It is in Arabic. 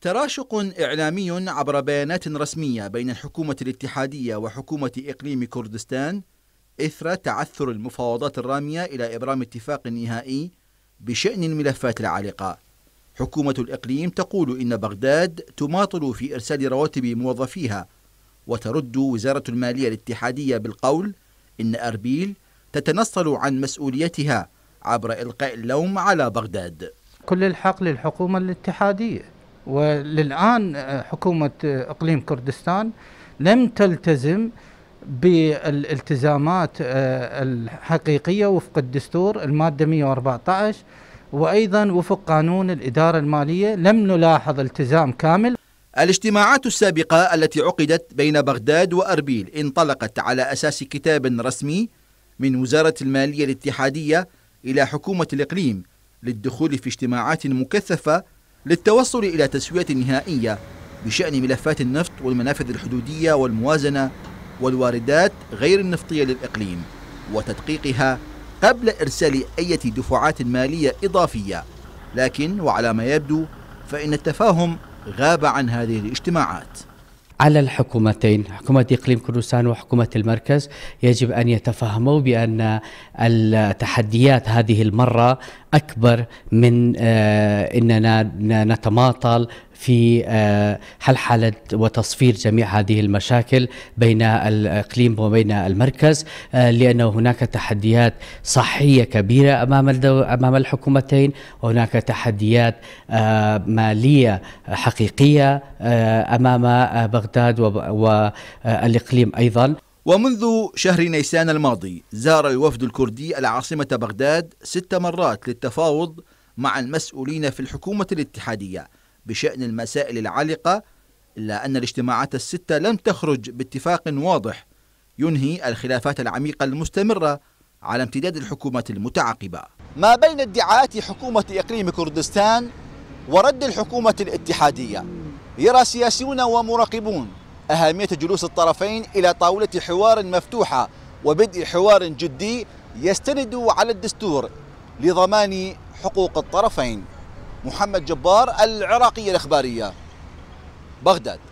تراشق إعلامي عبر بيانات رسمية بين الحكومة الاتحادية وحكومة إقليم كردستان إثر تعثر المفاوضات الرامية إلى إبرام اتفاق نهائي بشأن الملفات العالقة حكومة الإقليم تقول إن بغداد تماطل في إرسال رواتب موظفيها وترد وزارة المالية الاتحادية بالقول إن أربيل تتنصل عن مسؤوليتها عبر إلقاء اللوم على بغداد كل الحق للحكومة الاتحادية وللآن آه، حكومة آه، إقليم كردستان لم تلتزم بالالتزامات آه، الحقيقية وفق الدستور المادة 114 وأيضا وفق قانون الإدارة المالية لم نلاحظ التزام كامل الاجتماعات السابقة التي عقدت بين بغداد وأربيل انطلقت على أساس كتاب رسمي من وزارة المالية الاتحادية إلى حكومة الإقليم للدخول في اجتماعات مكثفة للتوصل إلى تسوية نهائية بشأن ملفات النفط والمنافذ الحدودية والموازنة والواردات غير النفطية للإقليم وتدقيقها قبل إرسال أي دفعات مالية إضافية لكن وعلى ما يبدو فإن التفاهم غاب عن هذه الاجتماعات على الحكومتين حكومة إقليم كردستان وحكومة المركز يجب أن يتفهموا بأن التحديات هذه المرة أكبر من آه، أننا نتماطل في آه، حلحلة وتصفير جميع هذه المشاكل بين الإقليم وبين المركز آه، لأن هناك تحديات صحية كبيرة أمام أمام الحكومتين وهناك تحديات آه، مالية حقيقية أمام بغداد والإقليم أيضا ومنذ شهر نيسان الماضي زار الوفد الكردي العاصمة بغداد ست مرات للتفاوض مع المسؤولين في الحكومة الاتحادية بشأن المسائل العالقة إلا أن الاجتماعات الستة لم تخرج باتفاق واضح ينهي الخلافات العميقة المستمرة على امتداد الحكومة المتعاقبة ما بين ادعاءات حكومة إقليم كردستان ورد الحكومة الاتحادية يرى سياسيون ومراقبون أهمية جلوس الطرفين إلى طاولة حوار مفتوحة وبدء حوار جدي يستند على الدستور لضمان حقوق الطرفين محمد جبار العراقية الإخبارية بغداد